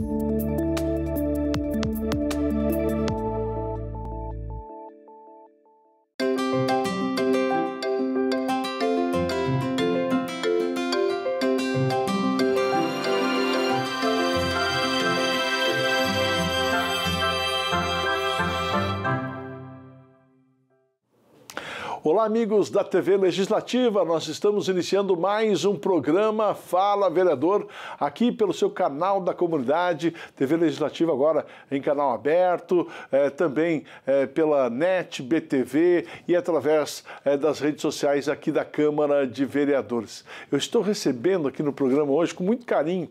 you. Olá, amigos da TV Legislativa. Nós estamos iniciando mais um programa Fala Vereador aqui pelo seu canal da comunidade, TV Legislativa agora em canal aberto, eh, também eh, pela NET, BTV e através eh, das redes sociais aqui da Câmara de Vereadores. Eu estou recebendo aqui no programa hoje com muito carinho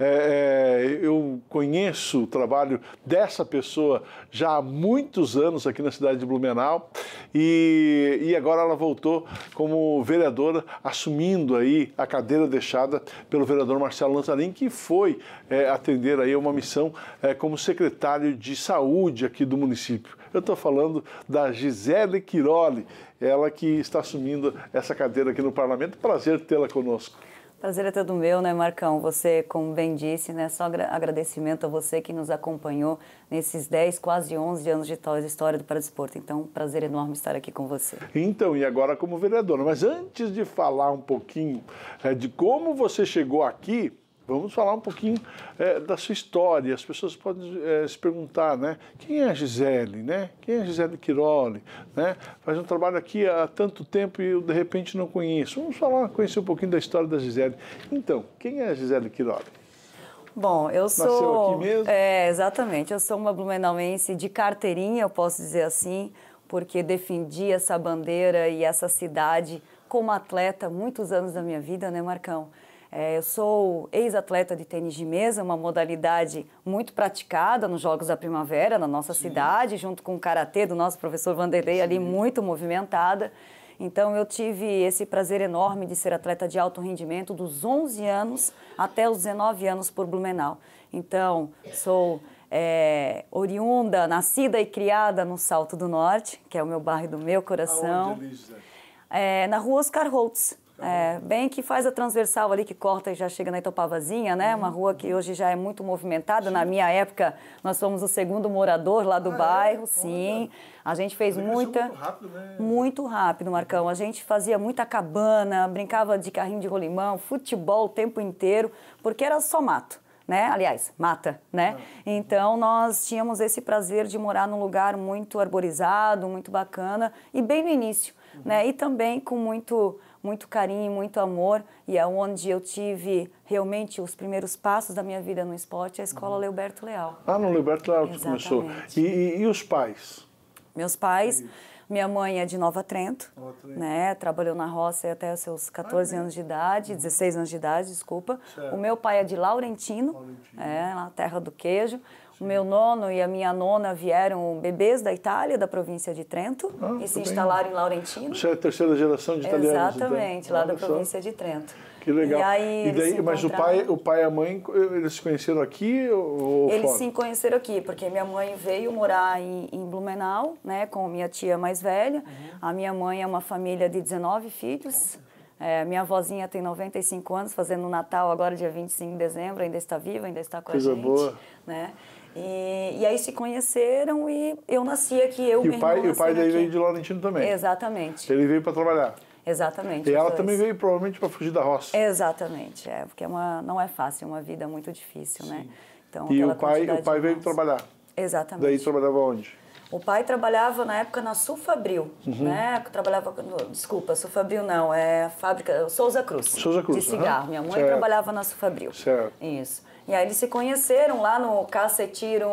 é, é, eu conheço o trabalho dessa pessoa já há muitos anos aqui na cidade de Blumenau e, e agora ela voltou como vereadora, assumindo aí a cadeira deixada pelo vereador Marcelo Lanzarin, que foi é, atender aí uma missão é, como secretário de saúde aqui do município. Eu estou falando da Gisele Quiroli, ela que está assumindo essa cadeira aqui no parlamento. Prazer tê-la conosco. Prazer é todo meu, né, Marcão? Você, como bem disse, né, só agradecimento a você que nos acompanhou nesses 10, quase 11 anos de tal história do Paradesporto. Então, prazer enorme estar aqui com você. Então, e agora como vereadora, mas antes de falar um pouquinho é, de como você chegou aqui, Vamos falar um pouquinho é, da sua história. As pessoas podem é, se perguntar, né? Quem é a Gisele, né? Quem é a Gisele Quiroli, né? Faz um trabalho aqui há tanto tempo e eu, de repente, não conheço. Vamos falar, conhecer um pouquinho da história da Gisele. Então, quem é a Gisele Quiroli? Bom, eu sou... Nasceu aqui mesmo? É, exatamente. Eu sou uma blumenauense de carteirinha, eu posso dizer assim, porque defendi essa bandeira e essa cidade como atleta muitos anos da minha vida, né, Marcão? É, eu sou ex-atleta de tênis de mesa, uma modalidade muito praticada nos Jogos da Primavera, na nossa Sim. cidade, junto com o Karatê do nosso professor Vanderlei, ali muito movimentada. Então, eu tive esse prazer enorme de ser atleta de alto rendimento dos 11 anos até os 19 anos por Blumenau. Então, sou é, oriunda, nascida e criada no Salto do Norte, que é o meu bairro do meu coração. Aonde, É, na rua Oscar Holtz, é, bem que faz a transversal ali que corta e já chega na Itopavazinha, né? Uma rua que hoje já é muito movimentada. Na minha época, nós fomos o segundo morador lá do ah, é? bairro, é? sim. A gente fez a muita. Muito rápido, né? Muito rápido, Marcão. A gente fazia muita cabana, brincava de carrinho de rolimão, futebol o tempo inteiro, porque era só mato. Né? Aliás, mata, né? Ah. Então nós tínhamos esse prazer de morar num lugar muito arborizado, muito bacana e bem no início, uhum. né? E também com muito muito carinho, muito amor, e é onde eu tive realmente os primeiros passos da minha vida no esporte, a escola uhum. Leuberto Leal. Ah, no Leuberto Leal que começou. E, e, e os pais? Meus pais... Minha mãe é de Nova Trento, Nova Trento. né? Trabalhou na roça até os seus 14 ah, anos de idade, 16 anos de idade, desculpa. Certo. O meu pai é de Laurentino, Laurentino. é, na terra do queijo. O meu nono e a minha nona vieram bebês da Itália, da província de Trento, ah, e se bem. instalaram em Laurentino. Você é a terceira geração de italianos. Então. Exatamente, lá da província de Trento. Que legal. E aí e daí, mas o pai, o pai e a mãe, eles se conheceram aqui ou Eles fora? se conheceram aqui, porque minha mãe veio morar em, em Blumenau, né, com minha tia mais velha. Uhum. A minha mãe é uma família de 19 filhos. É, minha avózinha tem 95 anos, fazendo Natal agora, dia 25 de dezembro, ainda está viva, ainda está com Coisa a gente. Boa. Né? E, e, aí se conheceram e eu nasci aqui, eu e o pai, e o pai dele veio de Laurentino também. Exatamente. Então ele veio para trabalhar. Exatamente. E ela dois. também veio provavelmente para fugir da roça. Exatamente, é, porque é uma, não é fácil, é uma vida é muito difícil, né? Sim. né? Então, e o pai, o pai veio trabalhar. Exatamente. Daí trabalhava onde? O pai trabalhava na época na Sulfabril, uhum. né? Trabalhava, desculpa, Sulfabril não, é a fábrica Souza Cruz. Souza Cruz. De cigarro. Uhum. Minha mãe certo. trabalhava na Sulfabril. Certo. Isso. E aí eles se conheceram lá no Cacetiro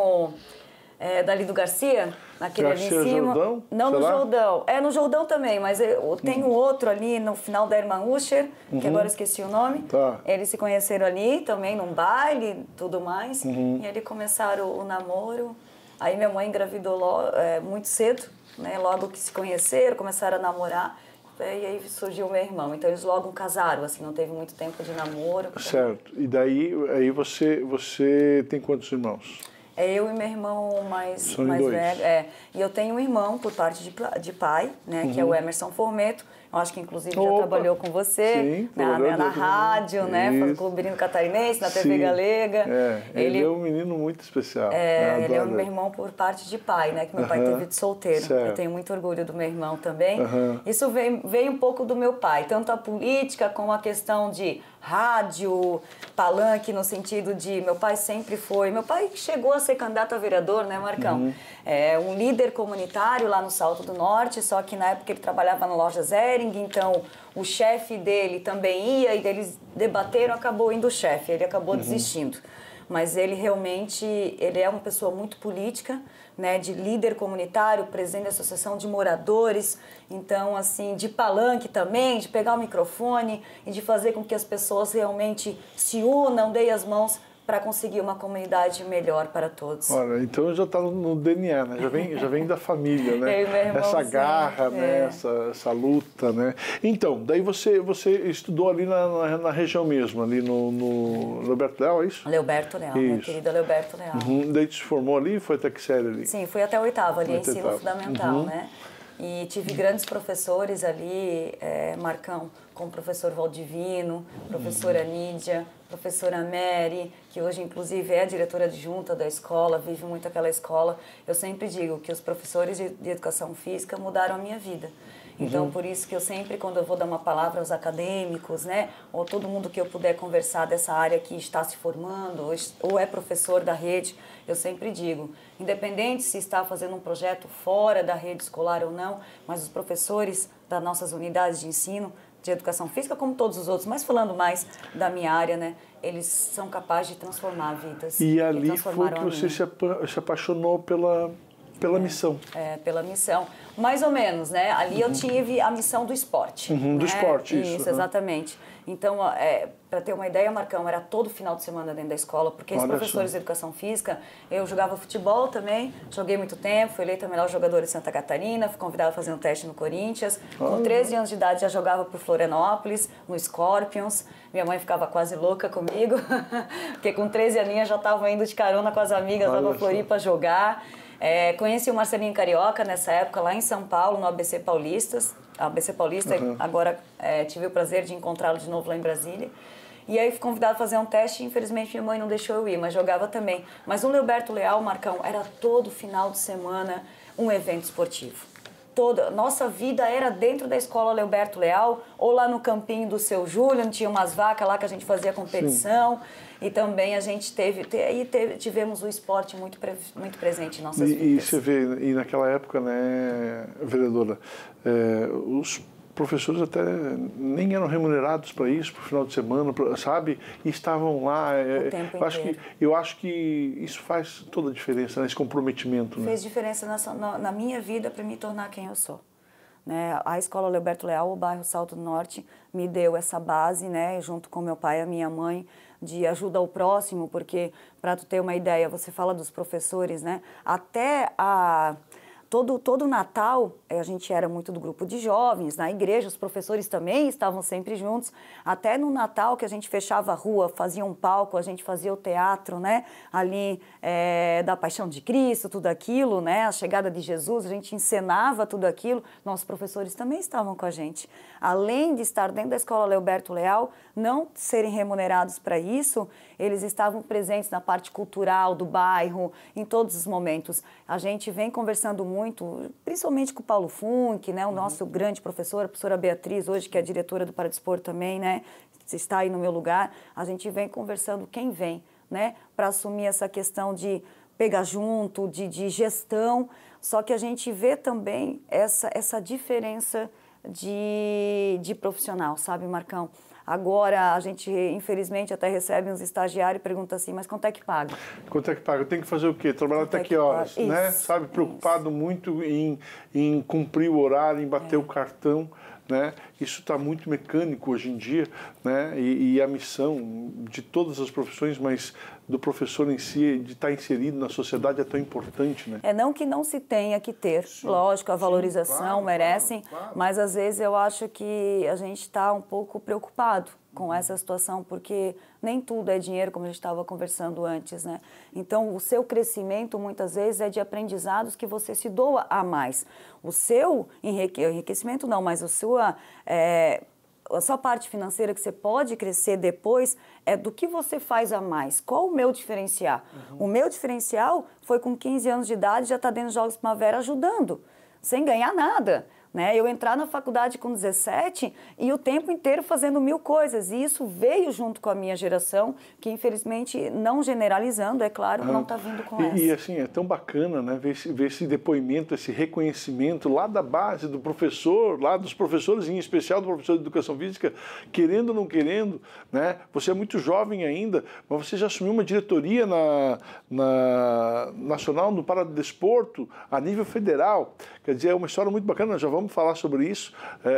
é, dali do Garcia, naquele Garcia ali em cima. Jordão, não no lá. Jordão. É no Jordão também, mas eu, tem uhum. um outro ali no final da Irmã Usher, uhum. que agora eu esqueci o nome. Tá. Eles se conheceram ali também, num baile tudo mais. Uhum. E ali começaram o, namoro. Aí minha mãe engravidou logo, é, muito cedo, né? Logo que se conheceram, começaram a namorar. É, e aí surgiu meu irmão. Então eles logo casaram, assim, não teve muito tempo de namoro. Certo. E daí aí você, você tem quantos irmãos? É eu e meu irmão mais, mais velho. É. E eu tenho um irmão por parte de, de pai, né? Uhum. Que é o uhum. Emerson Formeto. Eu acho que inclusive Opa. já trabalhou com você Sim, na, na, na rádio, Deus. né? Isso. Catarinense, na Sim. TV Galega. É. Ele, ele, é um menino muito especial. É, né? ele é o meu irmão por parte de pai, né? Que meu pai teve de solteiro. Certo. Eu tenho muito orgulho do meu irmão também. Uhum. Isso vem veio um pouco do meu pai, tanto a política como a questão de rádio, palanque no sentido de meu pai sempre foi. Meu pai chegou a ser candidato a vereador, né, Marcão? Uhum. É um líder comunitário lá no Salto do Norte, só que na época ele trabalhava na loja Zering, então o chefe dele também ia e eles debateram, acabou indo o chefe, ele acabou uhum. desistindo mas ele realmente ele é uma pessoa muito política, né, de líder comunitário, presidente da associação de moradores, então assim de palanque também, de pegar o microfone e de fazer com que as pessoas realmente se unam, deem as mãos para conseguir uma comunidade melhor para todos. Olha, então já está no DNA, né? Já vem, já vem da família, né? Irmão, essa garra, né? é. né? Essa, essa luta, né? Então, daí você, você estudou ali na, na, na região mesmo, ali no, no Leoberto Leal, é isso? Leoberto Leal, isso. minha querida Leoberto Leal. Uhum. Daí te formou ali e foi até que série ali? Sim, fui até oitava ali, ensino fundamental, uhum. né? E tive grandes professores ali, é, Marcão, como o professor Valdivino, professora uhum. Nídia, professora Mary, que hoje inclusive é diretora adjunta da escola, vive muito aquela escola. Eu sempre digo que os professores de, de educação física mudaram a minha vida. Então, uhum. por isso que eu sempre, quando eu vou dar uma palavra aos acadêmicos, né, ou todo mundo que eu puder conversar dessa área que está se formando, ou, ou é professor da rede, eu sempre digo, independente se está fazendo um projeto fora da rede escolar ou não, mas os professores das nossas unidades de ensino de educação física, como todos os outros, mas falando mais da minha área, né? Eles são capazes de transformar vidas. E ali foi que você se, se apaixonou pela, pela missão. É, pela missão. Mais ou menos, né? Ali uhum. eu tive a missão do esporte. Uhum, do né? esporte, isso. Isso, exatamente. Então, é, para ter uma ideia, Marcão, era todo final de semana dentro da escola, porque os professores de educação física, eu jogava futebol também, joguei muito tempo, fui eleita melhor jogadora de Santa Catarina, fui convidada a fazer um teste no Corinthians. Com 13 anos de idade já jogava por Florianópolis, no Scorpions. Minha mãe ficava quase louca comigo, porque com 13 aninhas já estava indo de carona com as amigas lá na Floripa jogar. É, conheci o Marcelinho Carioca nessa época lá em São Paulo, no ABC Paulistas. A ABC Paulista, uhum. agora é, tive o prazer de encontrá-lo de novo lá em Brasília. E aí fui convidado a fazer um teste, infelizmente minha mãe não deixou eu ir, mas jogava também. Mas o Leoberto Leal, Marcão, era todo final de semana um evento esportivo toda nossa vida era dentro da escola Leoberto Leal ou lá no campinho do seu Júlio, tinha umas vacas lá que a gente fazia competição. Sim. E também a gente teve, aí tivemos o esporte muito, pre, muito presente em nossas e, vidas. E você vê, e naquela época, né, vereadora, é, os professores até nem eram remunerados para isso, para o final de semana, pra, sabe? E estavam lá. É, é eu, acho que, eu acho que isso faz toda a diferença, né? esse comprometimento. Né? Fez né? diferença na, na, minha vida para me tornar quem eu sou. Né? A escola Leoberto Leal, o bairro Salto do Norte, me deu essa base, né? junto com meu pai e a minha mãe, de ajuda ao próximo, porque, para tu ter uma ideia, você fala dos professores, né? até a, todo, todo o Natal eh, a gente era muito do grupo de jovens, na igreja, os professores também estavam sempre juntos. Até no Natal, que a gente fechava a rua, fazia um palco, a gente fazia o teatro, né? Ali é, da Paixão de Cristo, tudo aquilo, né? A chegada de Jesus, a gente encenava tudo aquilo. Nossos professores também estavam com a gente. Além de estar dentro da escola Leoberto Leal, não serem remunerados para isso, eles estavam presentes na parte cultural do bairro, em todos os momentos. A gente vem conversando muito, principalmente com o Paulo Funk, né, o uhum. nosso grande professor, a professora Beatriz, hoje que é diretora do Paradispor também, né, está aí no meu lugar, a gente vem conversando quem vem, né, para assumir essa questão de pegar junto, de, de gestão, só que a gente vê também essa, essa diferença de, de profissional, sabe, Marcão? Agora a gente, infelizmente, até recebe uns estagiários e pergunta assim, mas quanto é que paga? Quanto é que paga? Eu tenho que fazer o quê? Trabalhar quanto até é que, que horas, né? isso, né? Sabe, preocupado isso. muito em, em cumprir o horário, em bater é. o cartão. Né? Isso está muito mecânico hoje em dia, né? E, e, a missão de todas as profissões, mas do professor em si, de estar tá inserido na sociedade é tão importante, né? É não que não se tenha que ter, sim, lógico, a valorização sim, claro, merecem, claro, claro. mas às vezes eu acho que a gente está um pouco preocupado com uhum. essa situação, porque nem tudo é dinheiro, como a gente estava conversando antes, né? Então, o seu crescimento muitas vezes é de aprendizados que você se doa a mais. O seu enrique... enriquecimento não, mas a sua é a sua parte financeira que você pode crescer depois é do que você faz a mais. Qual o meu diferencial? Uhum. O meu diferencial foi com 15 anos de idade já estar tá dentro dos Jogos Primavera ajudando, sem ganhar nada. Né? Eu entrar na faculdade com 17 e o tempo inteiro fazendo mil coisas. E isso veio junto com a minha geração, que infelizmente, não generalizando, é claro, ah, não está vindo com e, essa. E assim, é tão bacana né? ver, esse, ver esse depoimento, esse reconhecimento lá da base do professor, lá dos professores, em especial do professor de educação física, querendo ou não querendo, né? você é muito jovem ainda, mas você já assumiu uma diretoria na, na nacional no Paradesporto a nível federal. Quer dizer, é uma história muito bacana, já vamos vamos falar sobre isso, é,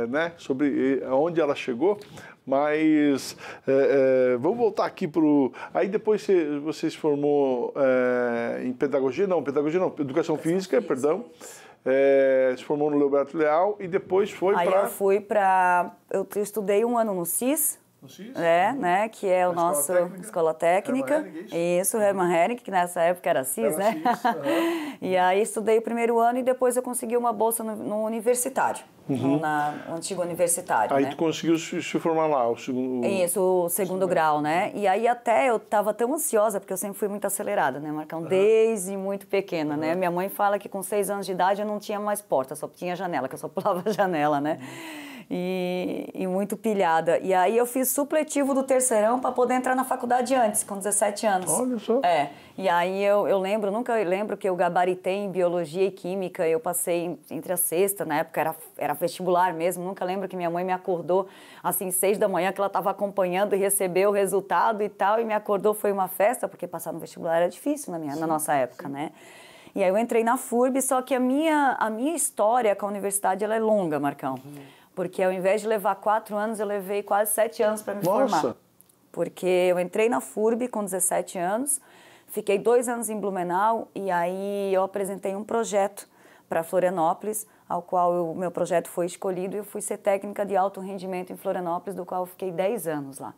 é, é né, sobre onde ela chegou, mas é, é, vamos voltar aqui para o... Aí depois você, você se formou em pedagogia, não, pedagogia não, educação física, perdão, se formou no Leoberto Leal e depois foi para... Aí eu fui para... Eu estudei um ano no CIS, X? É, né? Que é o escola nosso técnica, escola técnica. Hermann é isso, Herman Hering, que nessa época era CIS, era né? uhum. e aí estudei o primeiro ano e depois eu consegui uma bolsa no, no universitário. Uhum. Na, no antigo universitário. Aí né? tu conseguiu se, se, formar lá, o segundo. Isso, o segundo grau, né? E aí até eu tava tão ansiosa, porque eu sempre fui muito acelerada, né, Marcão? Uhum. Desde muito pequena, uhum. né? Minha mãe fala que com seis anos de idade eu não tinha mais porta, só tinha janela, que eu só pulava a janela, né? Uhum e, e muito pilhada. E aí eu fiz supletivo do terceirão para poder entrar na faculdade antes, com 17 anos. Olha só. É. E aí eu, eu lembro, nunca lembro que eu gabaritei em biologia e química, eu passei entre a sexta, na época era, era vestibular mesmo, nunca lembro que minha mãe me acordou assim, seis da manhã, que ela estava acompanhando e recebeu o resultado e tal, e me acordou, foi uma festa, porque passar no vestibular era difícil na, minha, sim, na nossa época, sim. né? E aí eu entrei na FURB, só que a minha, a minha história com a universidade ela é longa, Marcão. Uhum. Porque ao invés de levar quatro anos, eu levei quase sete anos para me Nossa. formar. Porque eu entrei na FURB com 17 anos, fiquei dois anos em Blumenau e aí eu apresentei um projeto para Florianópolis, ao qual o meu projeto foi escolhido e eu fui ser técnica de alto rendimento em Florianópolis, do qual eu fiquei 10 anos lá.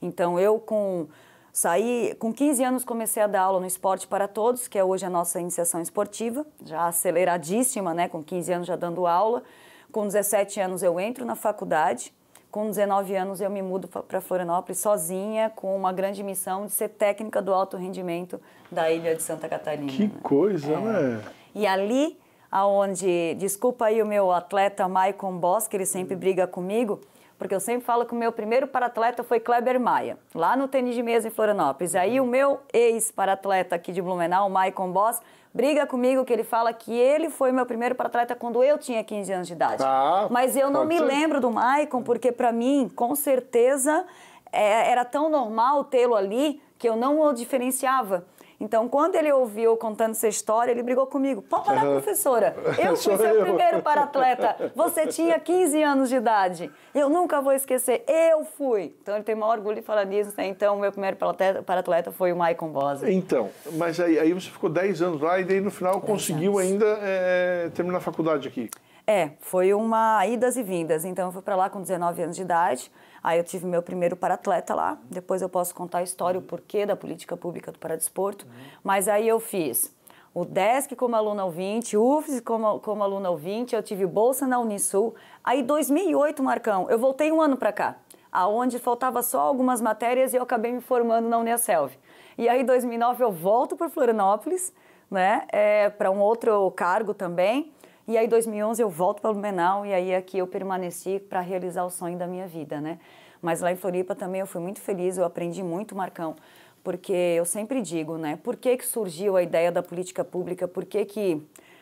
Então eu com saí com 15 anos comecei a dar aula no Esporte para Todos, que é hoje a nossa iniciação esportiva, já aceleradíssima, né, com 15 anos já dando aula. Com 17 anos eu entro na faculdade, com 19 anos eu me mudo para Florianópolis sozinha, com uma grande missão de ser técnica do alto rendimento da ilha de Santa Catarina. Que né? coisa, é. né? E ali, aonde, desculpa aí o meu atleta Maicon Boss, que ele sempre hum. briga comigo, porque eu sempre falo que o meu primeiro para-atleta foi Kleber Maia, lá no tênis de mesa em Florianópolis. Uhum. Aí o meu ex-para-atleta aqui de Blumenau, Maicon Boss, briga comigo que ele fala que ele foi meu primeiro paratleta quando eu tinha 15 anos de idade. Ah, Mas eu não me ser. lembro do Maicon, porque para mim, com certeza, é, era tão normal tê-lo ali que eu não o diferenciava. Então, quando ele ouviu contando essa história, ele brigou comigo. Pode parar, professora. Eu fui seu primeiro para-atleta. Você tinha 15 anos de idade. Eu nunca vou esquecer. Eu fui. Então, ele tem maior orgulho de falar nisso. Né? Então, meu primeiro para-atleta foi o Maicon Bosa. Então, mas aí, aí você ficou 10 anos lá e daí no final conseguiu anos. ainda é, terminar a faculdade aqui. É, foi uma idas e vindas. Então, eu fui para lá com 19 anos de idade. Aí eu tive meu primeiro para atleta lá, depois eu posso contar a história, o porquê da política pública do paradesporto. Mas aí eu fiz o DESC como aluna ouvinte, o UFS como, como aluna ouvinte, eu tive bolsa na Unisul. Aí 2008, Marcão, eu voltei um ano para cá, aonde faltava só algumas matérias e eu acabei me formando na Uniaselv. E aí 2009 eu volto para Florianópolis, né, é, para um outro cargo também. E aí, 2011, eu volto para Blumenau e aí aqui é eu permaneci para realizar o sonho da minha vida, né? Mas lá em Floripa também eu fui muito feliz, eu aprendi muito, Marcão, porque eu sempre digo, né? Por que, que surgiu a ideia da política pública? Por que, que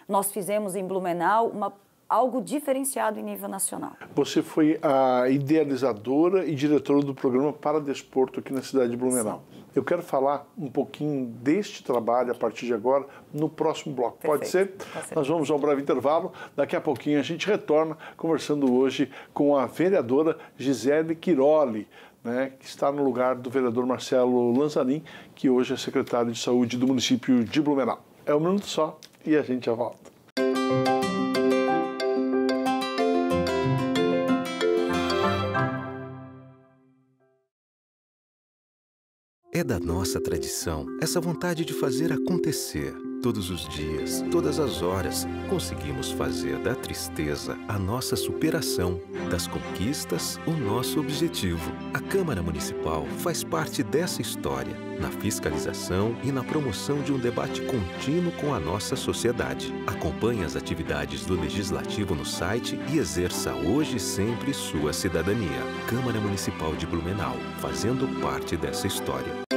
nós fizemos em Blumenau uma algo diferenciado em nível nacional. Você foi a idealizadora e diretora do programa Para Desporto aqui na cidade de Blumenau. Sim. Eu quero falar um pouquinho deste trabalho a partir de agora no próximo bloco. Perfeito. Pode ser? Nós vamos a um breve intervalo. Daqui a pouquinho a gente retorna conversando hoje com a vereadora Gisele Quiroli. Né, que está no lugar do vereador Marcelo Lanzarin, que hoje é secretário de saúde do município de Blumenau. É um minuto só e a gente já volta. É da nossa tradição essa vontade de fazer acontecer. Todos os dias, todas as horas, conseguimos fazer da tristeza a nossa superação, das conquistas o nosso objetivo. A Câmara Municipal faz parte dessa história, na fiscalização e na promoção de um debate contínuo com a nossa sociedade. Acompanhe as atividades do Legislativo no site e exerça hoje e sempre sua cidadania. Câmara Municipal de Blumenau, fazendo parte dessa história.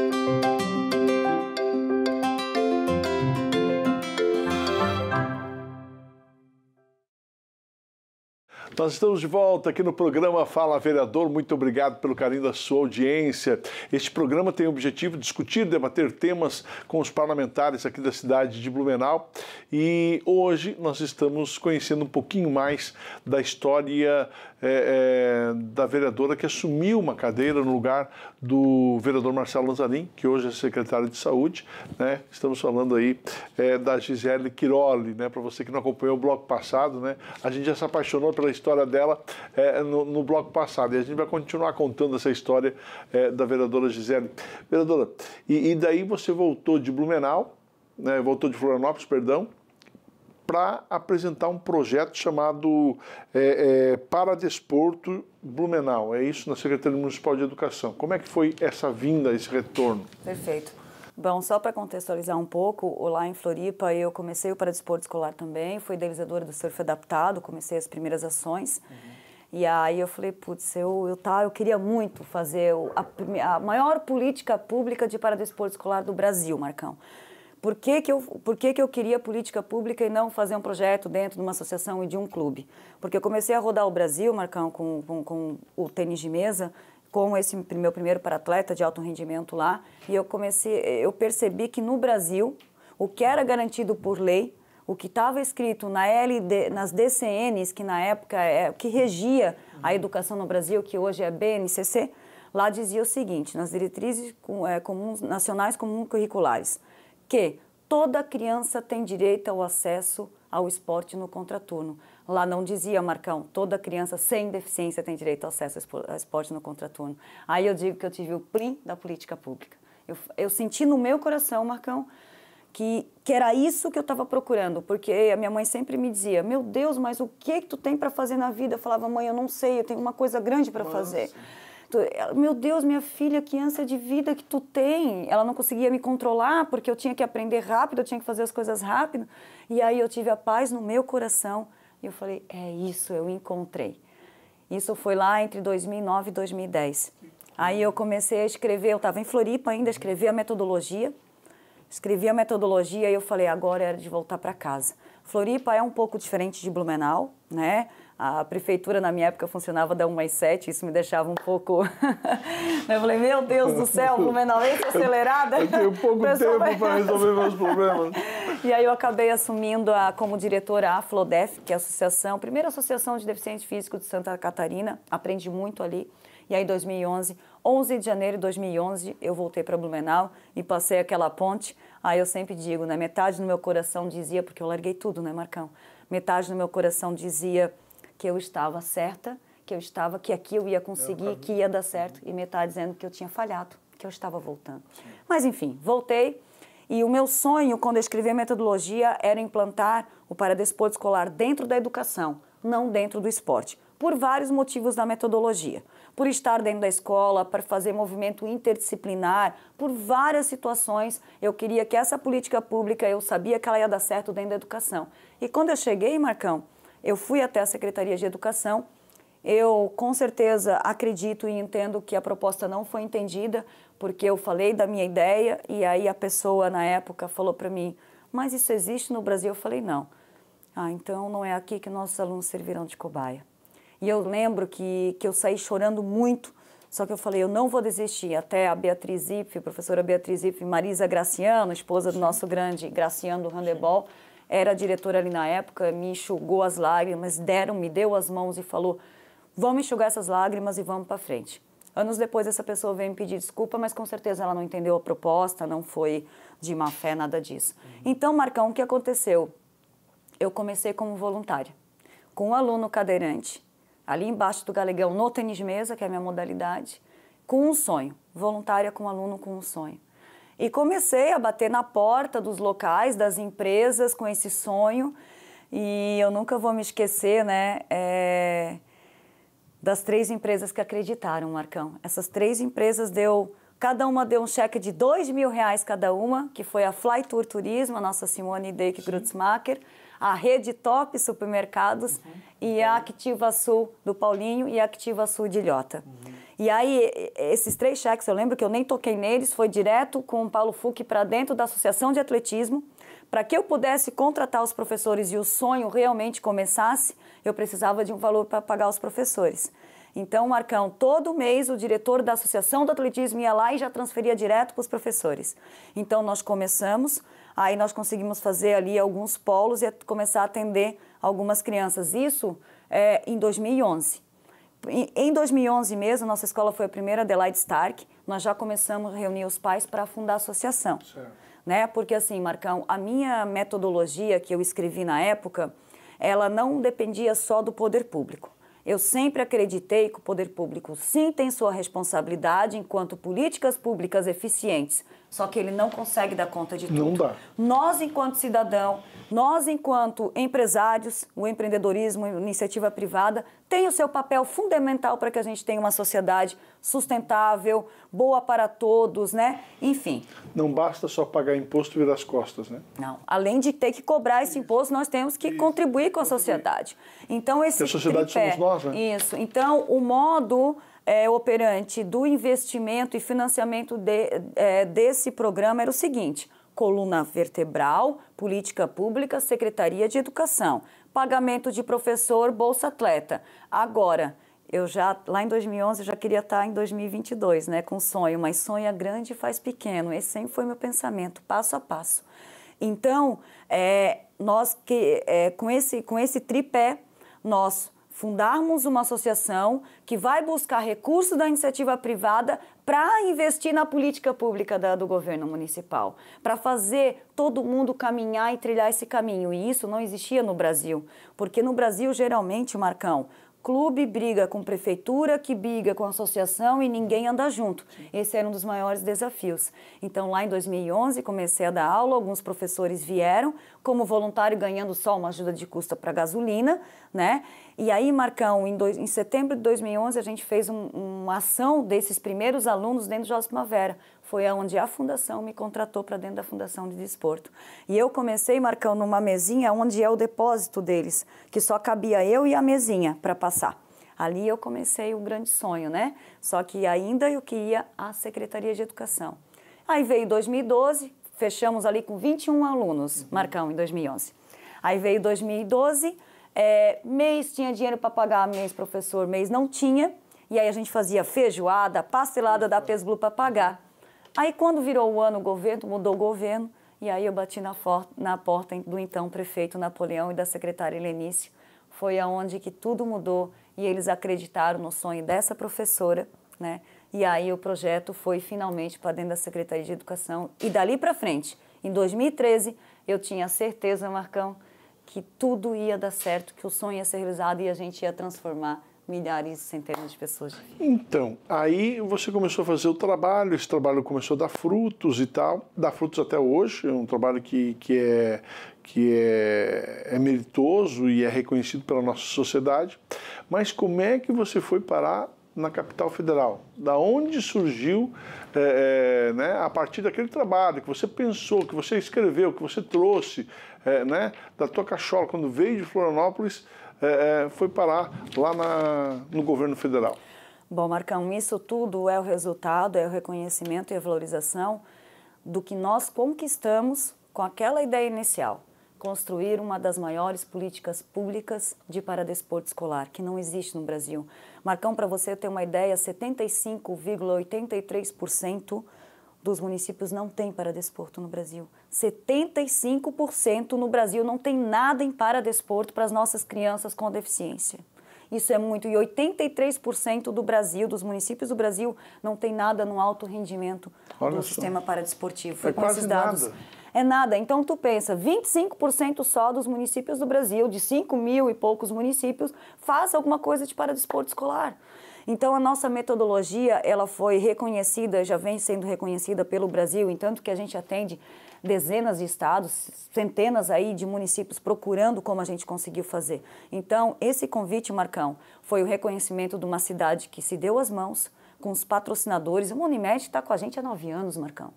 Nós estamos de volta aqui no programa Fala Vereador. Muito obrigado pelo carinho da sua audiência. Este programa tem o objetivo de discutir, debater temas com os parlamentares aqui da cidade de Blumenau. E hoje nós estamos conhecendo um pouquinho mais da história é, é, da vereadora que assumiu uma cadeira no lugar do vereador Marcelo Lanzarin, que hoje é secretário de Saúde. Né? Estamos falando aí é, da Gisele Quiroli, né? Para você que não acompanhou o bloco passado, né? A gente já se apaixonou pela história história dela é, no, no, bloco passado. E a gente vai continuar contando essa história é, da vereadora Gisele. Vereadora, e, e, daí você voltou de Blumenau, né, voltou de Florianópolis, perdão, para apresentar um projeto chamado é, é, Paradesporto Blumenau. É isso na Secretaria Municipal de Educação. Como é que foi essa vinda, esse retorno? Perfeito. Bom, só para contextualizar um pouco, lá em Floripa eu comecei o Paradesporto Escolar também, fui idealizadora do Surf Adaptado, comecei as primeiras ações. Uhum. E aí eu falei, putz, eu, eu, tá, eu queria muito fazer a, a maior política pública de paradesporto escolar do Brasil, Marcão. Por que, que, eu, por que, que eu queria política pública e não fazer um projeto dentro de uma associação e de um clube? Porque eu comecei a rodar o Brasil, Marcão, com, com, com o tênis de mesa, com esse meu primeiro paratleta de alto rendimento lá, e eu comecei, eu percebi que no Brasil o que era garantido por lei, o que estava escrito na LD, nas DCNs que na época é que regia a uhum. educação no Brasil, que hoje é BNCC, lá dizia o seguinte, nas diretrizes é, comuns, nacionais comuns curriculares, que toda criança tem direito ao acesso ao esporte no contraturno. Lá não dizia, Marcão, toda criança sem deficiência tem direito ao acesso a esporte no contraturno. Aí eu digo que eu tive o plim da política pública. Eu, eu senti no meu coração, Marcão, que, que era isso que eu estava procurando, porque a minha mãe sempre me dizia: Meu Deus, mas o que, que tu tem para fazer na vida? Eu falava, mãe, eu não sei, eu tenho uma coisa grande para fazer. meu Deus, minha filha, que ânsia de vida que tu tem. Ela não conseguia me controlar porque eu tinha que aprender rápido, eu tinha que fazer as coisas rápido. E aí eu tive a paz no meu coração e eu falei, é isso, eu encontrei. Isso foi lá entre 2009 e 2010. Aí eu comecei a escrever, eu estava em Floripa ainda, escrevi a metodologia. Escrevi a metodologia e eu falei, agora era é de voltar para casa. Floripa é um pouco diferente de Blumenau, né? A prefeitura, na minha época, funcionava da 1 às 7, isso me deixava um pouco. eu falei, meu Deus do céu, Blumenauense acelerada. Eu tenho pouco tempo para resolver meus problemas. e aí eu acabei assumindo a, como diretora a Flodef, que é a associação, a primeira associação de deficientes físicos de Santa Catarina. Aprendi muito ali. E aí, 2011, 11 de janeiro de 2011, eu voltei para Blumenau e passei aquela ponte. Aí eu sempre digo, né? Metade do meu coração dizia, porque eu larguei tudo, né, Marcão? Metade do meu coração dizia que eu estava certa, que eu estava, que aqui eu ia conseguir, que ia dar uhum. certo, e metade dizendo que eu tinha falhado, que eu estava voltando. Mas enfim, voltei. E o meu sonho, quando eu escrevi a metodologia, era implantar o paradesporto escolar dentro da educação, não dentro do esporte, por vários motivos da metodologia. Por estar dentro da escola, para fazer movimento interdisciplinar, por várias situações, eu queria que essa política pública, eu sabia que ela ia dar certo dentro da educação. E quando eu cheguei, Marcão, eu fui até a Secretaria de Educação. Eu com certeza acredito e entendo que a proposta não foi entendida, porque eu falei da minha ideia e aí a pessoa na época falou para mim: "Mas isso existe no Brasil?" Eu falei: "Não". Ah, então não é aqui que nossos alunos servirão de cobaia. E eu lembro que, que eu saí chorando muito, só que eu falei, eu não vou desistir. Até a Beatriz Ipf, professora Beatriz Ipf, Marisa Graciano, esposa do nosso grande Graciano do handebol, era diretora ali na época, me enxugou as lágrimas, deram, me deu as mãos e falou: "Vamos enxugar essas lágrimas e vamos para frente". Anos depois essa pessoa veio me pedir desculpa, mas com certeza ela não entendeu a proposta, não foi de má fé, nada disso. Uhum. Então, Marcão, o que aconteceu? Eu comecei como voluntária, com um aluno cadeirante, ali embaixo do galegão, no tênis mesa, que é a minha modalidade, com um sonho, voluntária com um aluno com um sonho. E comecei a bater na porta dos locais, das empresas, com esse sonho. E eu nunca vou me esquecer, né? É, das três empresas que acreditaram, Marcão. Essas três empresas deu. Cada uma deu um cheque de dois mil reais cada uma, que foi a Fly Tour Turismo, a nossa Simone Dake Grutzmacher, a Rede Top Supermercados uhum. e a Activa Sul do Paulinho e a Activa Sul de Ilhota. Uhum. E aí, esses três cheques, eu lembro que eu nem toquei neles, foi direto com o Paulo Fuc para dentro da Associação de Atletismo, para que eu pudesse contratar os professores e o sonho realmente começasse, eu precisava de um valor para pagar os professores. Então, Marcão, todo mês o diretor da Associação do Atletismo ia lá e já transferia direto para os professores. Então, nós começamos, aí nós conseguimos fazer ali alguns polos e começar a atender algumas crianças. Isso é, em 2011. Em 2011 mesmo, nossa escola foi a primeira Adelaide Stark. Nós já começamos a reunir os pais para fundar a associação. Né? Porque assim, Marcão, a minha metodologia que eu escrevi na época, ela não dependia só do poder público. Eu sempre acreditei que o poder público sim tem sua responsabilidade enquanto políticas públicas eficientes só que ele não consegue dar conta de tudo. Não dá. Nós, enquanto cidadão, nós, enquanto empresários, o empreendedorismo, a iniciativa privada, tem o seu papel fundamental para que a gente tenha uma sociedade sustentável, boa para todos, né? Enfim. Não basta só pagar imposto e virar as costas, né? Não. Além de ter que cobrar esse imposto, nós temos que Isso. contribuir com a sociedade. Então, esse. Porque a sociedade tripé, somos nós, né? Isso. Então, o modo é, operante do investimento e financiamento de, é, desse programa era o seguinte: coluna vertebral, política pública, secretaria de educação, pagamento de professor, bolsa atleta. Agora, eu já lá em 2011 já queria estar em 2022, né, com sonho, mas sonha é grande faz pequeno. Esse sempre foi meu pensamento, passo a passo. Então, é, nós que é, com esse com esse tripé nós fundarmos uma associação que vai buscar recursos da iniciativa privada para investir na política pública da, do governo municipal, para fazer todo mundo caminhar e trilhar esse caminho. E isso não existia no Brasil, porque no Brasil, geralmente, Marcão, clube briga com prefeitura, que briga com associação e ninguém anda junto. Esse era um dos maiores desafios. Então, lá em 2011, comecei a dar aula, alguns professores vieram como voluntário ganhando só uma ajuda de custa para gasolina, né? E aí, Marcão, em, dois, em, setembro de 2011, a gente fez um, uma ação desses primeiros alunos dentro do Jogos foi aonde a fundação me contratou para dentro da fundação de desporto. E eu comecei marcando uma mesinha onde é o depósito deles, que só cabia eu e a mesinha para passar. Ali eu comecei o grande sonho, né? Só que ainda eu queria a Secretaria de Educação. Aí veio 2012, fechamos ali com 21 alunos, uhum. Marcão, em 2011. Aí veio 2012, é, mês tinha dinheiro para pagar, mês professor, mês não tinha. E aí a gente fazia feijoada, pastelada da Pesblu para pagar. Aí quando virou o ano o governo, mudou o governo, e aí eu bati na, na porta do então prefeito Napoleão e da secretária Helenice. Foi aonde que tudo mudou e eles acreditaram no sonho dessa professora, né? E aí o projeto foi finalmente para dentro da Secretaria de Educação e dali para frente, em 2013, eu tinha certeza, Marcão, que tudo ia dar certo, que o sonho ia ser realizado e a gente ia transformar milhares, centenas de pessoas. Então, aí você começou a fazer o trabalho, esse trabalho começou a dar frutos e tal, dá frutos até hoje, é um trabalho que, que, é, que é, é meritoso e é reconhecido pela nossa sociedade. Mas como é que você foi parar na capital federal? Da onde surgiu, é, é né, a partir daquele trabalho que você pensou, que você escreveu, que você trouxe, é, né, da tua cachola, quando veio de Florianópolis, é, é, foi parar lá na, no governo federal. Bom, Marcão, isso tudo é o resultado, é o reconhecimento e a valorização do que nós conquistamos com aquela ideia inicial, construir uma das maiores políticas públicas de paradesporto escolar, que não existe no Brasil. Marcão, para você ter uma ideia, 75,83% dos municípios não tem paradesporto no Brasil. 75% no Brasil não tem nada em paradesporto para as nossas crianças com deficiência. Isso é muito. E 83% do Brasil, dos municípios do Brasil, não tem nada no alto rendimento Olha do só. sistema paradesportivo. É com esses dados. Nada. É nada. Então, tu pensa, 25% só dos municípios do Brasil, de 5 mil e poucos municípios, faz alguma coisa de paradesporto escolar. Então a nossa metodologia, ela foi reconhecida, já vem sendo reconhecida pelo Brasil, Em tanto que a gente atende dezenas de estados, centenas aí de municípios procurando como a gente conseguiu fazer. Então, esse convite, Marcão, foi o reconhecimento de uma cidade que se deu as mãos com os patrocinadores. O Unimed está com a gente há nove anos, Marcão.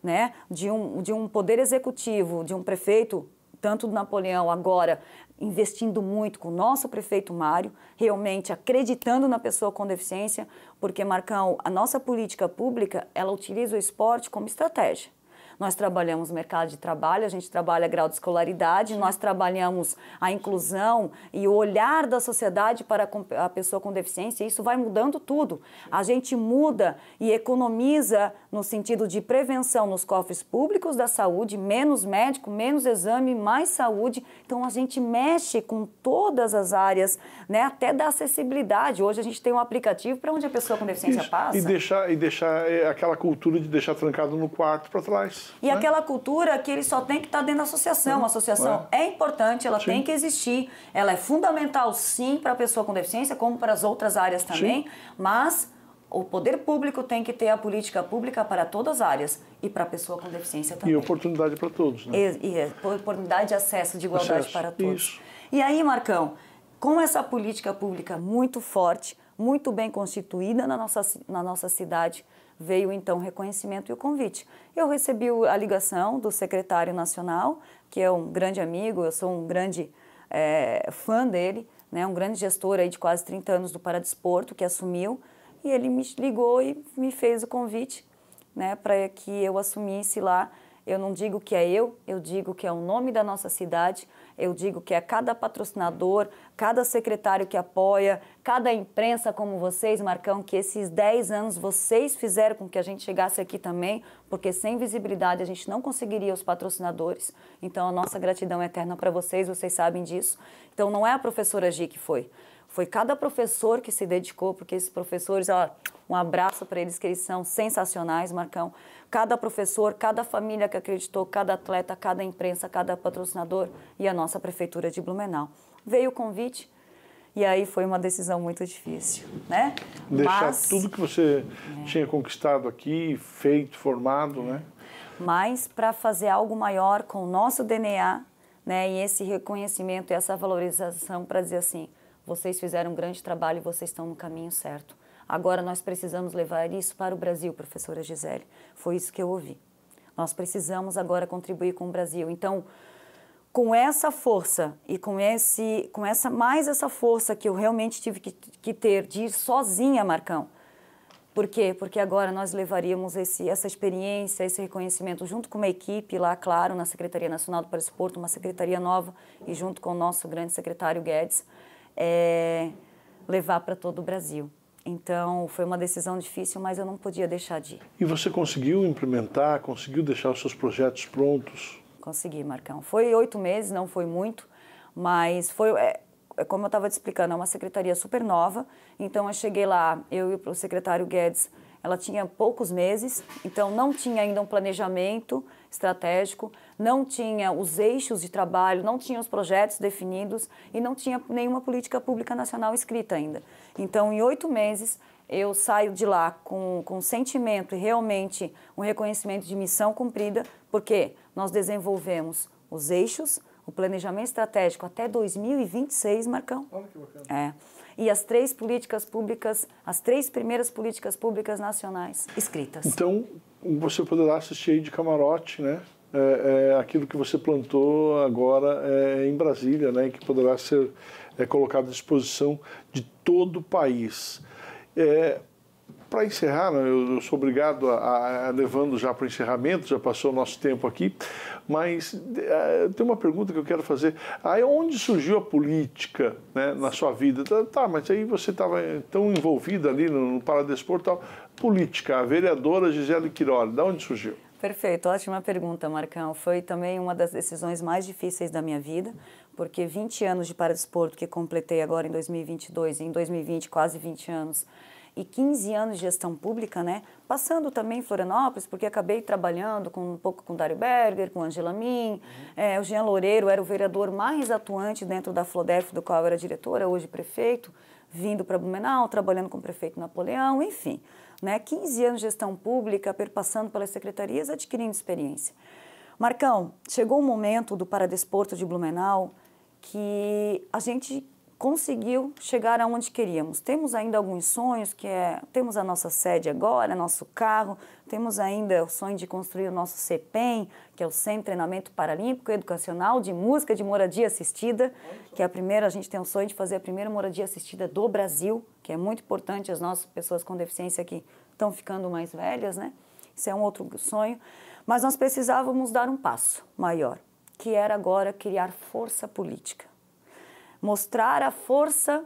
Né? De, um, de um poder executivo, de um prefeito tanto do Napoleão agora investindo muito com o nosso prefeito Mário, realmente acreditando na pessoa com deficiência, porque Marcão, a nossa política pública, ela utiliza o esporte como estratégia. Nós trabalhamos mercado de trabalho, a gente trabalha grau de escolaridade, nós trabalhamos a inclusão e o olhar da sociedade para a pessoa com deficiência. Isso vai mudando tudo. A gente muda e economiza no sentido de prevenção nos cofres públicos da saúde, menos médico, menos exame, mais saúde. Então a gente mexe com todas as áreas, né? até da acessibilidade. Hoje a gente tem um aplicativo para onde a pessoa com deficiência passa. E deixar, e deixar é, aquela cultura de deixar trancado no quarto para trás. E aquela cultura que ele só tem que estar tá dentro da associação. A associação é, importante, ela sim. tem que existir, ela é fundamental sim para a pessoa com deficiência, como para as outras áreas também, sim. mas o poder público tem que ter a política pública para todas as áreas e para a pessoa com deficiência também. E oportunidade para todos, né? E, e é, oportunidade de acesso, de igualdade acesso, para todos. Isso. E aí, Marcão, com essa política pública muito forte, muito bem constituída na nossa, na nossa cidade, Veio então o reconhecimento e o convite. Eu recebi a ligação do secretário nacional, que é um grande amigo, eu sou um grande é, fã dele, né, um grande gestor aí de quase 30 anos do Paradesporto, que assumiu, e ele me ligou e me fez o convite né, para que eu assumisse lá. Eu não digo que é eu, eu digo que é o nome da nossa cidade eu digo que é cada patrocinador, cada secretário que apoia, cada imprensa como vocês, Marcão, que esses 10 anos vocês fizeram com que a gente chegasse aqui também, porque sem visibilidade a gente não conseguiria os patrocinadores. Então a nossa gratidão é eterna para vocês, vocês sabem disso. Então não é a professora G que foi. Foi cada professor que se dedicou, porque esses professores, ó, um abraço para eles, que eles são sensacionais, Marcão. Cada professor, cada família que acreditou, cada atleta, cada imprensa, cada patrocinador e a nossa prefeitura de Blumenau. Veio o convite, e aí foi uma decisão muito difícil, né? Deixar Mas, tudo que você é. tinha conquistado aqui, feito, formado, né? Mas para fazer algo maior com o nosso DNA, né? E esse reconhecimento, e essa valorização para dizer assim, vocês fizeram um grande trabalho e vocês estão no caminho certo. Agora nós precisamos levar isso para o Brasil, professora Gisele. Foi isso que eu ouvi. Nós precisamos agora contribuir com o Brasil. Então, com essa força e com esse com essa mais essa força que eu realmente tive que, que ter de ir sozinha, Marcão. Por quê? Porque agora nós levaríamos esse, essa experiência, esse reconhecimento, junto com uma equipe lá, claro, na Secretaria Nacional do Transporte, uma secretaria nova, e junto com o nosso grande secretário Guedes, é, levar para todo o Brasil. Então, foi uma decisão difícil, mas eu não podia deixar de ir. E você conseguiu implementar, conseguiu deixar os seus projetos prontos? Consegui, Marcão. Foi oito meses, não foi muito, mas foi, é, é como eu estava te explicando, é uma secretaria super nova. Então, eu cheguei lá, eu e o secretário Guedes, ela tinha poucos meses, então não tinha ainda um planejamento, estratégico, não tinha os eixos de trabalho, não tinha os projetos definidos e não tinha nenhuma política pública nacional escrita ainda. Então, em oito meses, eu saio de lá com, com sentimento e realmente um reconhecimento de missão cumprida, porque nós desenvolvemos os eixos, o planejamento estratégico até 2026, Marcão. Olha que bacana. É. E as três políticas públicas, as três primeiras políticas públicas nacionais escritas. Então, você poderá assistir aí de camarote, né? É, é, aquilo que você plantou agora é, em Brasília, né, que poderá ser é, colocado à disposição de todo o país. É, para encerrar, né, eu, sou obrigado a, a levando já para o encerramento, já passou o nosso tempo aqui, mas é, tem uma pergunta que eu quero fazer. Aí onde surgiu a política né, na sua vida? Tá, tá mas aí você estava tão envolvida ali no, no Paradesporto, tal política, a vereadora Gisele Quiroli, de onde surgiu? Perfeito, ótima pergunta, Marcão. Foi também uma das decisões mais difíceis da minha vida, porque 20 anos de paradesporto que completei agora em 2022 e em 2020 quase 20 anos e 15 anos de gestão pública, né? Passando também em Florianópolis, porque acabei trabalhando com, um pouco com Dário Berger, com Angela Min, uhum. é, o Jean Loureiro era o vereador mais atuante dentro da Flodef, do qual eu era diretora, hoje prefeito, vindo para Blumenau, trabalhando com o prefeito Napoleão, enfim né? 15 anos de gestão pública, perpassando pelas secretarias, adquirindo experiência. Marcão, chegou o um momento do Paradesporto de Blumenau que a gente conseguiu chegar aonde queríamos. Temos ainda alguns sonhos, que é, temos a nossa sede agora, nosso carro, temos ainda o sonho de construir o nosso CPEM que é o Centro de Treinamento Paralímpico Educacional de Música de Moradia Assistida, que é a primeira, a gente tem o sonho de fazer a primeira moradia assistida do Brasil, que é muito importante, as nossas pessoas com deficiência que estão ficando mais velhas, né? Isso é um outro sonho, mas nós precisávamos dar um passo maior, que era agora criar força política mostrar a força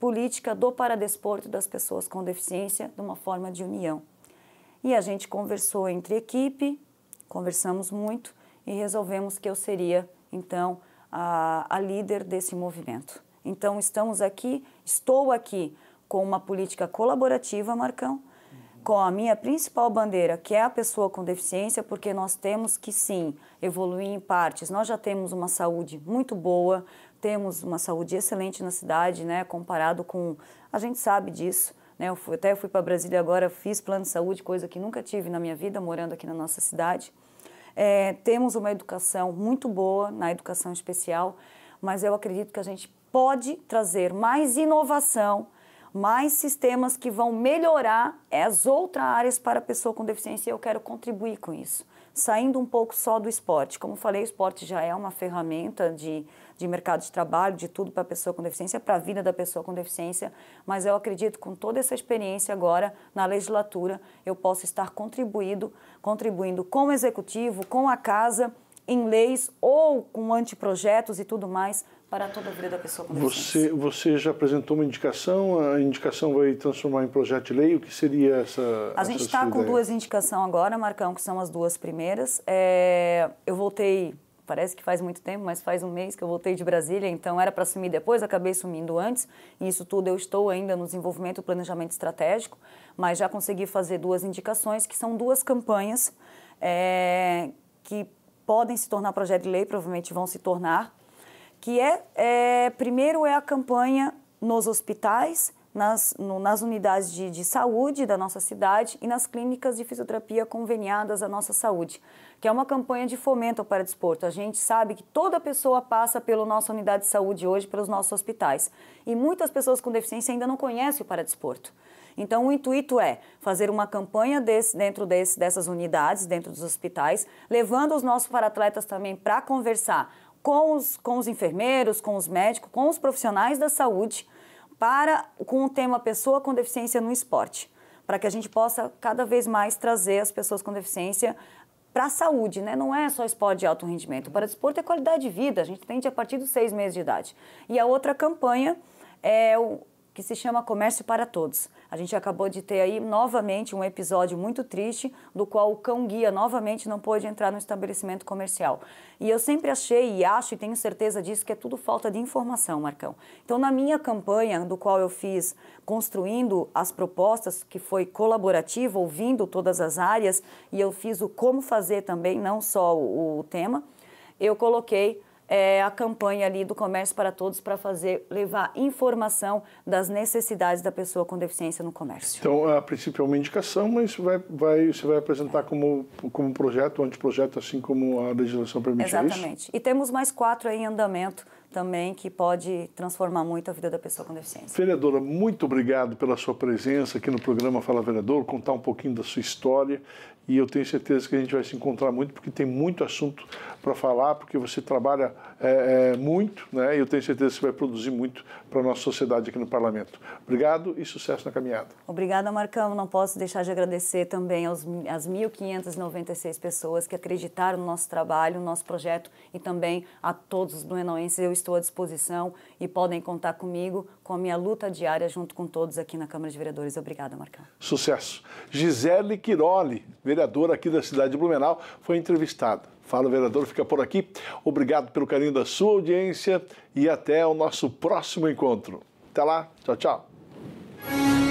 política do paradesporto das pessoas com deficiência de uma forma de união. E a gente conversou entre equipe, conversamos muito e resolvemos que eu seria, então, a, a líder desse movimento. Então, estamos aqui, estou aqui com uma política colaborativa, Marcão, com a minha principal bandeira, que é a pessoa com deficiência, porque nós temos que sim evoluir em partes. Nós já temos uma saúde muito boa, temos uma saúde excelente na cidade, né, comparado com. A gente sabe disso. Né? Eu fui, até fui para Brasília agora, fiz plano de saúde, coisa que nunca tive na minha vida, morando aqui na nossa cidade. É, temos uma educação muito boa na educação especial, mas eu acredito que a gente pode trazer mais inovação, mais sistemas que vão melhorar as outras áreas para a pessoa com deficiência e eu quero contribuir com isso. Saindo um pouco só do esporte. Como falei, o esporte já é uma ferramenta de de mercado de trabalho, de tudo para a pessoa com deficiência, para a vida da pessoa com deficiência, mas eu acredito com toda essa experiência agora na legislatura, eu posso estar contribuindo contribuindo com o executivo, com a casa, em leis ou com anteprojetos e tudo mais para toda a vida da pessoa com você, deficiência. Você já apresentou uma indicação, a indicação vai transformar em projeto de lei, o que seria essa A gente está com duas indicações agora, Marcão, que são as duas primeiras. É, eu voltei parece que faz muito tempo, mas faz um mês que eu voltei de Brasília, então era para sumir depois, acabei sumindo antes. E isso tudo eu estou ainda no desenvolvimento e planejamento estratégico, mas já consegui fazer duas indicações, que são duas campanhas é, que podem se tornar projeto de lei, provavelmente vão se tornar, que é, é primeiro é a campanha nos hospitais nas, no, nas unidades de, de, saúde da nossa cidade e nas clínicas de fisioterapia conveniadas à nossa saúde, que é uma campanha de fomento o desporto. A gente sabe que toda pessoa passa pela nossa unidade de saúde hoje, pelos nossos hospitais. E muitas pessoas com deficiência ainda não conhecem o desporto. Então, o intuito é fazer uma campanha desse, dentro desse, dessas unidades, dentro dos hospitais, levando os nossos paratletas também para conversar com os, com os enfermeiros, com os médicos, com os profissionais da saúde, para com o tema pessoa com deficiência no esporte, para que a gente possa cada vez mais trazer as pessoas com deficiência para a saúde, né? Não é só esporte de alto rendimento. Para desporto é qualidade de vida. A gente tende a partir dos seis meses de idade. E a outra campanha é o que se chama Comércio para Todos. A gente acabou de ter aí novamente um episódio muito triste, do qual o cão guia novamente não pôde entrar no estabelecimento comercial. E eu sempre achei e acho e tenho certeza disso que é tudo falta de informação, Marcão. Então, na minha campanha, do qual eu fiz construindo as propostas, que foi colaborativa, ouvindo todas as áreas, e eu fiz o como fazer também, não só o, o tema, eu coloquei é, a campanha ali do Comércio para Todos para fazer levar informação das necessidades da pessoa com deficiência no comércio. Então, a princípio é uma indicação, mas vai, vai, você vai apresentar como, como projeto, anteprojeto, assim como a legislação permite é Exatamente. Isso? E temos mais quatro em andamento também que pode transformar muito a vida da pessoa com deficiência. Vereadora, muito obrigado pela sua presença aqui no programa Fala Vereador, contar um pouquinho da sua história e eu tenho certeza que a gente vai se encontrar muito, porque tem muito assunto para falar, porque você trabalha é, é, muito, né? e eu tenho certeza que vai produzir muito para a nossa sociedade aqui no Parlamento. Obrigado e sucesso na caminhada. Obrigada, Marcão. Não posso deixar de agradecer também aos, às 1.596 pessoas que acreditaram no nosso trabalho, no nosso projeto e também a todos os blumenauenses. Eu estou à disposição e podem contar comigo, com a minha luta diária junto com todos aqui na Câmara de Vereadores. Obrigada, Marcão. Sucesso. Gisele Quiroli, vereador aqui da cidade de Blumenau, foi entrevistado. Fala, vereador, fica por aqui. Obrigado pelo carinho da sua audiência e até o nosso próximo encontro. Até lá, tchau, tchau.